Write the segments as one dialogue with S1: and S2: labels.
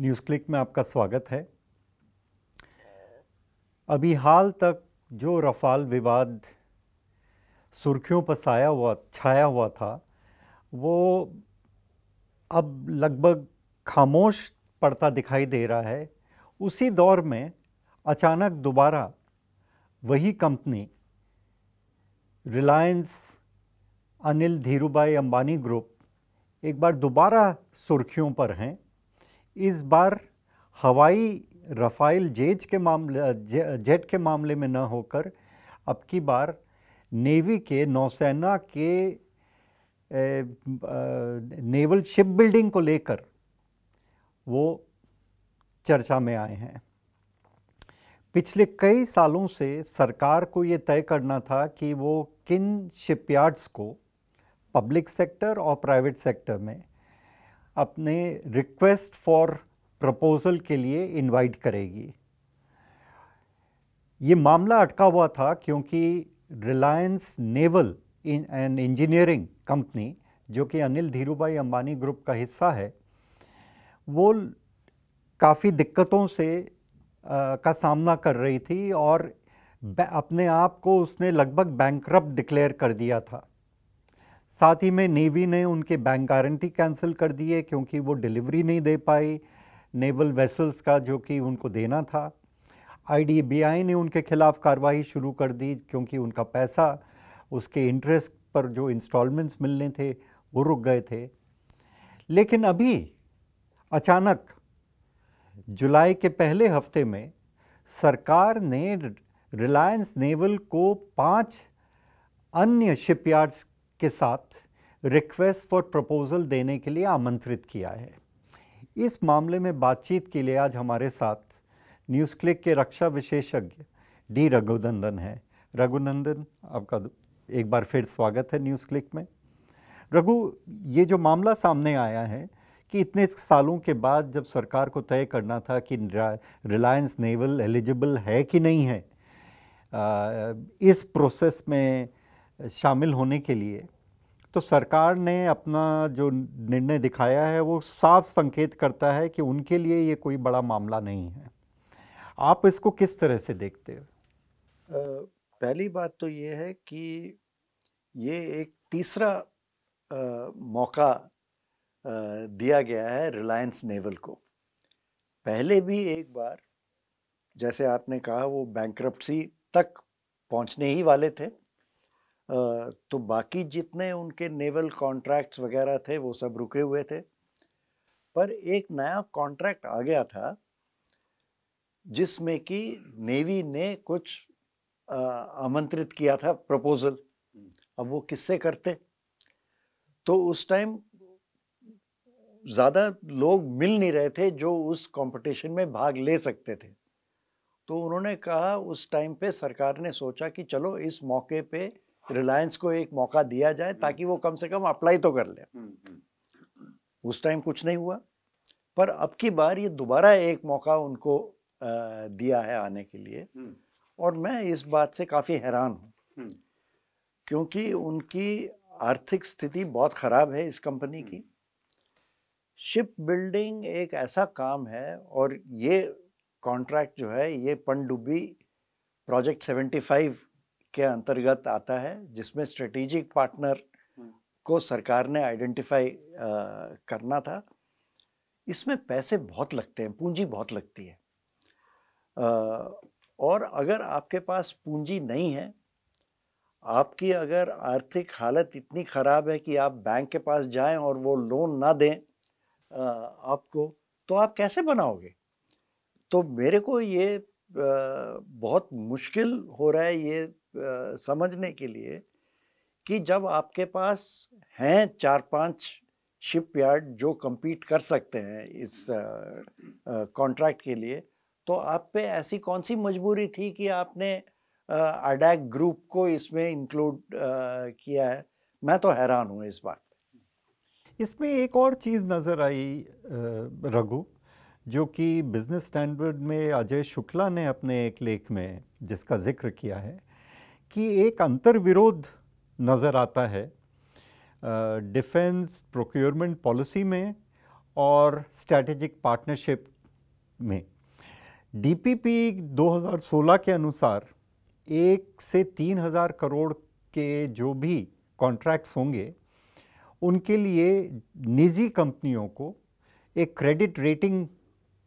S1: News click में आपका स्वागत है अभी हाल तक जो रफ़ाल विवाद सुर्खियों पर साया हुआ छाया हुआ था वो अब लगभग खामोश पड़ता दिखाई दे रहा है उसी दौर में अचानक दोबारा वही कंपनी रिलायंस अनिल धीरूभाई अंबानी ग्रुप एक बार दोबारा सुर्खियों पर हैं इस बार हवाई रफ़ाइल जेज के मामले जे, जेट के मामले में न होकर अब की बार नेवी के नौसेना के ए, आ, नेवल शिप बिल्डिंग को लेकर वो चर्चा में आए हैं पिछले कई सालों से सरकार को ये तय करना था कि वो किन शिपयार्ड्स को पब्लिक सेक्टर और प्राइवेट सेक्टर में अपने रिक्वेस्ट फॉर प्रपोज़ल के लिए इनवाइट करेगी ये मामला अटका हुआ था क्योंकि Reliance naval in and engineering company जो कि अनिल धीरूभाई अंबानी ग्रुप का हिस्सा है वो काफ़ी दिक्कतों से आ, का सामना कर रही थी और अपने आप को उसने लगभग बैंक डिक्लेयर कर दिया था साथ ही में नेवी ने उनके बैंक गारंटी कैंसिल कर दिए क्योंकि वो डिलीवरी नहीं दे पाई नेवल वेसल्स का जो कि उनको देना था आईडीबीआई ने उनके खिलाफ कार्रवाई शुरू कर दी क्योंकि उनका पैसा उसके इंटरेस्ट पर जो इंस्टॉलमेंट्स मिलने थे वो रुक गए थे लेकिन अभी अचानक जुलाई के पहले हफ्ते में सरकार ने रिलायंस नेवल को पांच अन्य शिपयार्ड्स के साथ रिक्वेस्ट फॉर प्रपोजल देने के लिए आमंत्रित किया है इस मामले में बातचीत के लिए आज हमारे साथ न्यूज़ क्लिक के रक्षा विशेषज्ञ डी रघुनंदन है रघुनंदन आपका एक बार फिर स्वागत है न्यूज़ क्लिक में रघु ये जो मामला सामने आया है कि इतने सालों के बाद जब सरकार को तय करना था कि रिलायंस नेवल एलिजिबल है कि नहीं है इस प्रोसेस में शामिल होने के लिए तो सरकार ने अपना जो निर्णय दिखाया है वो साफ संकेत करता है कि उनके लिए ये कोई बड़ा मामला नहीं है आप इसको किस तरह से देखते हो
S2: पहली बात तो ये है कि ये एक तीसरा आ, मौका आ, दिया गया है रिलायंस नेवल को पहले भी एक बार जैसे आपने कहा वो बैंक्रप्सी तक पहुंचने ही वाले थे तो बाकी जितने उनके नेवल कॉन्ट्रैक्ट्स वगैरह थे वो सब रुके हुए थे पर एक नया कॉन्ट्रैक्ट आ गया था जिसमें कि नेवी ने कुछ आमंत्रित किया था प्रपोजल अब वो किससे करते तो उस टाइम ज़्यादा लोग मिल नहीं रहे थे जो उस कंपटीशन में भाग ले सकते थे तो उन्होंने कहा उस टाइम पे सरकार ने सोचा कि चलो इस मौके पे रिलायंस को एक मौका दिया जाए हम्म। ताकि वो कम से कम अप्लाई तो कर ले हम्म, हम्म। उस टाइम कुछ नहीं हुआ पर अब की बार ये दोबारा एक मौका उनको दिया है आने के लिए और मैं इस बात से काफ़ी हैरान हूँ क्योंकि उनकी आर्थिक स्थिति बहुत ख़राब है इस कंपनी की शिप बिल्डिंग एक ऐसा काम है और ये कॉन्ट्रैक्ट जो है ये पनडुब्बी प्रोजेक्ट सेवेंटी फाइव के अंतर्गत आता है जिसमें स्ट्रेटेजिक हम्म। पार्टनर को सरकार ने आइडेंटिफाई करना था इसमें पैसे बहुत लगते हैं पूंजी बहुत लगती है और अगर आपके पास पूंजी नहीं है आपकी अगर आर्थिक हालत इतनी ख़राब है कि आप बैंक के पास जाएं और वो लोन ना दें आपको तो आप कैसे बनाओगे तो मेरे को ये बहुत मुश्किल हो रहा है ये समझने के लिए कि जब आपके पास हैं चार पांच शिपयार्ड जो कम्पीट कर सकते हैं इस कॉन्ट्रैक्ट के लिए तो आप पे ऐसी कौन सी मजबूरी थी कि आपने अडैक ग्रुप को इसमें इंक्लूड किया है मैं तो हैरान हूँ इस बात
S1: इसमें एक और चीज़ नज़र आई रघु जो कि बिज़नेस स्टैंडर्ड में अजय शुक्ला ने अपने एक लेख में जिसका जिक्र किया है कि एक अंतर्विरोध नज़र आता है डिफेंस प्रोक्योरमेंट पॉलिसी में और स्ट्रैटेजिक पार्टनरशिप में डीपीपी 2016 के अनुसार एक से तीन हज़ार करोड़ के जो भी कॉन्ट्रैक्ट्स होंगे उनके लिए निजी कंपनियों को एक क्रेडिट रेटिंग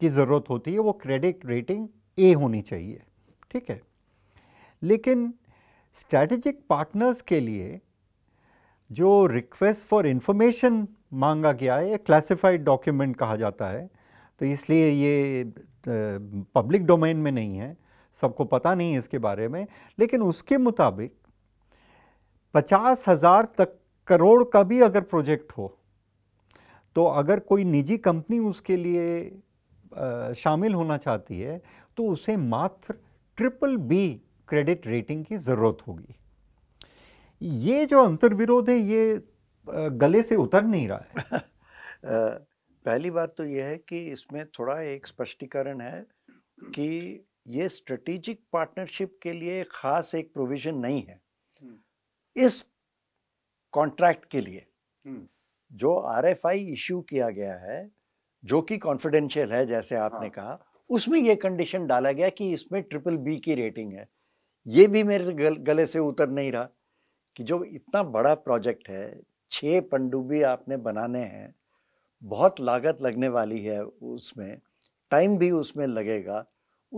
S1: की ज़रूरत होती है वो क्रेडिट रेटिंग ए होनी चाहिए ठीक है लेकिन स्ट्रैटेजिक पार्टनर्स के लिए जो रिक्वेस्ट फॉर इन्फॉर्मेशन मांगा गया है क्लासिफाइड डॉक्यूमेंट कहा जाता है तो इसलिए ये पब्लिक डोमेन में नहीं है सबको पता नहीं है इसके बारे में लेकिन उसके मुताबिक पचास हज़ार तक करोड़ का भी अगर प्रोजेक्ट हो तो अगर कोई निजी कंपनी उसके लिए आ, शामिल होना चाहती है तो उसे मात्र ट्रिपल बी क्रेडिट रेटिंग की ज़रूरत होगी ये जो अंतर्विरोध है ये गले से उतर नहीं रहा है पहली बात तो यह है कि
S2: इसमें थोड़ा एक स्पष्टीकरण है कि ये स्ट्रेटेजिक पार्टनरशिप के लिए खास एक प्रोविजन नहीं है
S1: हम्म।
S2: इस कॉन्ट्रैक्ट के लिए हम्म। जो आरएफआई इश्यू किया गया है जो कि कॉन्फिडेंशियल है जैसे आपने हाँ। कहा उसमें यह कंडीशन डाला गया कि इसमें ट्रिपल बी की रेटिंग है ये भी मेरे से गल, गले से उतर नहीं रहा कि जो इतना बड़ा प्रोजेक्ट है छः पंडुबी आपने बनाने हैं बहुत लागत लगने वाली है उसमें टाइम भी उसमें लगेगा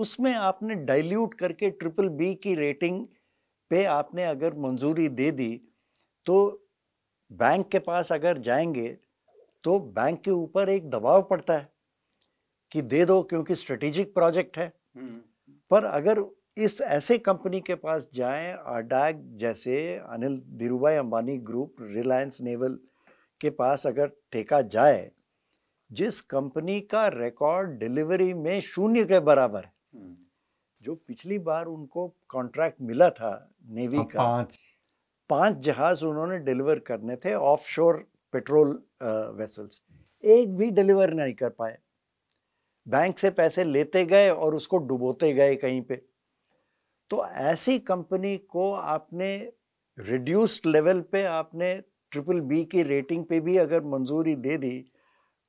S2: उसमें आपने डाइल्यूट करके ट्रिपल बी की रेटिंग पे आपने अगर मंजूरी दे दी तो बैंक के पास अगर जाएंगे तो बैंक के ऊपर एक दबाव पड़ता है कि दे दो क्योंकि स्ट्रेटेजिक प्रोजेक्ट है हम्म। पर अगर इस ऐसे कंपनी के पास जाएं अडाग जैसे अनिल धीरू अंबानी ग्रुप रिलायंस नेवल के पास अगर ठेका जाए जिस कंपनी का रिकॉर्ड डिलीवरी में शून्य के बराबर है हम्म। जो पिछली बार उनको कॉन्ट्रैक्ट मिला था नेवी हाँ, का पांच पांच जहाज उन्होंने डिलीवर करने थे ऑफशोर पेट्रोल वेसल्स एक भी डिलीवर नहीं कर पाए बैंक से पैसे लेते गए और उसको डुबोते गए कहीं पे तो ऐसी कंपनी को आपने रिड्यूस्ड लेवल पे आपने ट्रिपल बी की रेटिंग पे भी अगर मंजूरी दे दी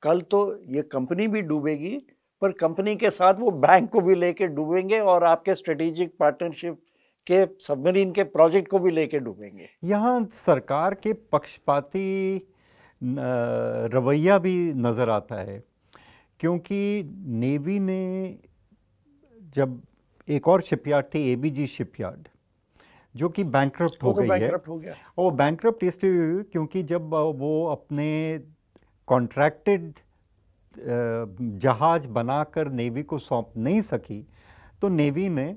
S2: कल तो ये कंपनी भी डूबेगी पर कंपनी के साथ वो बैंक को भी लेके डूबेंगे और आपके स्ट्रेटेजिक पार्टनरशिप के सबमरीन के प्रोजेक्ट को भी लेके डूबेंगे
S1: यहाँ सरकार के पक्षपाती रवैया भी नज़र आता है क्योंकि नेवी ने जब एक और शिपयार्ड थी एबीजी शिपयार्ड जो कि बैंक्रप्ट हो तो गई है हो गया। वो बैंक्रप्ट इसलिए क्योंकि जब वो अपने कॉन्ट्रैक्टेड जहाज बनाकर नेवी को सौंप नहीं सकी तो नेवी ने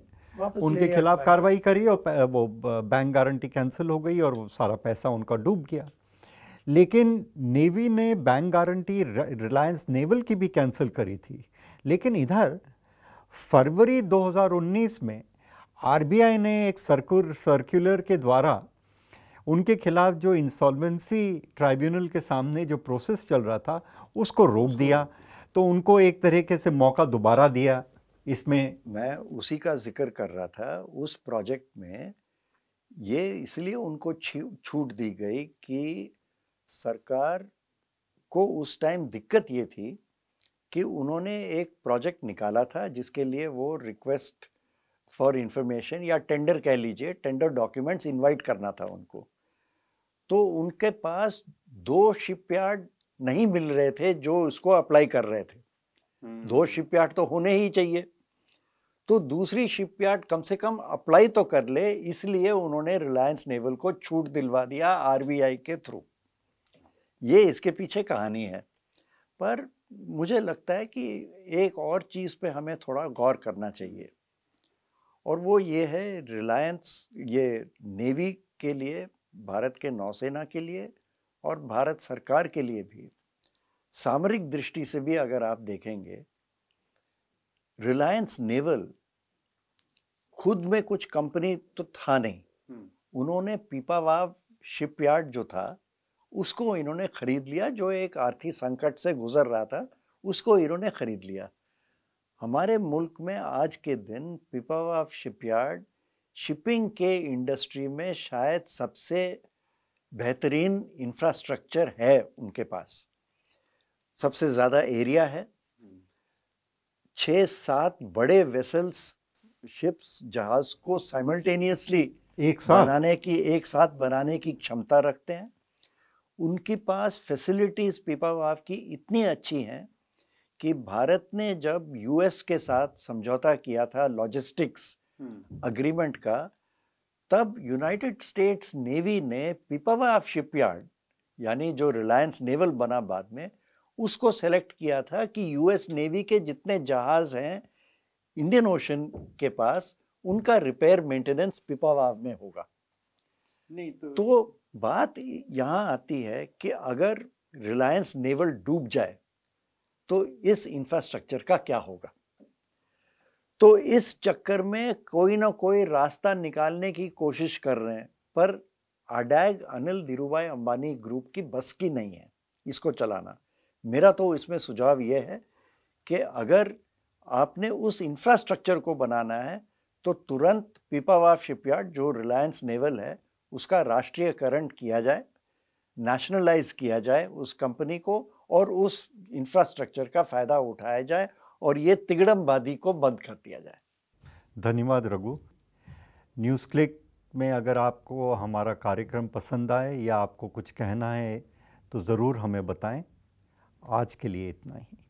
S1: उनके खिलाफ कार्रवाई करी और वो बैंक गारंटी कैंसिल हो गई और सारा पैसा उनका डूब गया लेकिन नेवी ने बैंक गारंटी रिलायंस नेवल की भी कैंसिल करी थी लेकिन इधर फरवरी 2019 में आरबीआई ने एक सर्कुलर सर्कुलर के द्वारा उनके खिलाफ जो इंसॉल्वेंसी ट्राइब्यूनल के सामने जो प्रोसेस चल रहा था उसको रोक दिया तो उनको एक तरीके से मौका दोबारा दिया इसमें मैं उसी का जिक्र कर रहा था उस प्रोजेक्ट में ये इसलिए उनको छूट दी गई कि
S2: सरकार को उस टाइम दिक्कत ये थी कि उन्होंने एक प्रोजेक्ट निकाला था जिसके लिए वो रिक्वेस्ट फॉर इंफॉर्मेशन या टेंडर कह लीजिए टेंडर डॉक्यूमेंट्स इनवाइट करना था उनको तो उनके पास दो शिपयार्ड नहीं मिल रहे थे जो उसको अप्लाई कर रहे थे दो हम्म। शिपयार्ड तो होने ही चाहिए तो दूसरी शिपयार्ड कम से कम अप्लाई तो कर ले इसलिए उन्होंने रिलायंस नेवल को छूट दिलवा दिया आरबीआई के थ्रू ये इसके पीछे कहानी है पर मुझे लगता है कि एक और चीज़ पे हमें थोड़ा गौर करना चाहिए और वो ये है रिलायंस ये नेवी के लिए भारत के नौसेना के लिए और भारत सरकार के लिए भी सामरिक दृष्टि से भी अगर आप देखेंगे रिलायंस नेवल खुद में कुछ कंपनी तो था नहीं उन्होंने पीपावाव शिपयार्ड जो था उसको इन्होंने ख़रीद लिया जो एक आर्थिक संकट से गुजर रहा था उसको इन्होंने ख़रीद लिया हमारे मुल्क में आज के दिन ऑफ शिपयार्ड शिपिंग के इंडस्ट्री में शायद सबसे बेहतरीन इंफ्रास्ट्रक्चर है उनके पास सबसे ज़्यादा एरिया है छः सात बड़े वेसल्स शिप्स जहाज़ को साइमल्टेनियसली एक साथ बनाने की एक साथ बनाने की क्षमता रखते हैं उनके पास फैसिलिटीज़ पीपावाव की इतनी अच्छी हैं कि भारत ने जब यूएस के साथ समझौता किया था लॉजिस्टिक्स हम्म। अग्रीमेंट का तब यूनाइटेड स्टेट्स नेवी ने पिपावाव शिपयार्ड यानी जो रिलायंस नेवल बना बाद में उसको सेलेक्ट किया था कि यूएस नेवी के जितने जहाज़ हैं इंडियन ओशन के पास उनका रिपेयर मेंटेनेंस पिपावाव में होगा नहीं तो, तो बात यहाँ आती है कि अगर रिलायंस नेवल डूब जाए तो इस इंफ्रास्ट्रक्चर का क्या होगा तो इस चक्कर में कोई ना कोई रास्ता निकालने की कोशिश कर रहे हैं पर अडैग अनिल धीरूभाई अंबानी ग्रुप की बस की नहीं है इसको चलाना मेरा तो इसमें सुझाव यह है कि अगर आपने उस इंफ्रास्ट्रक्चर को बनाना है तो तुरंत पिपावाव शिपयार्ड जो रिलायंस नेवल है उसका राष्ट्रीयकरण किया जाए नेशनलाइज किया जाए उस कंपनी को और उस इंफ्रास्ट्रक्चर का फ़ायदा उठाया जाए और ये तिगड़मबादी को बंद कर दिया जाए
S1: धन्यवाद रघु न्यूज़ क्लिक में अगर आपको हमारा कार्यक्रम पसंद आए या आपको कुछ कहना है तो ज़रूर हमें बताएं आज के लिए इतना ही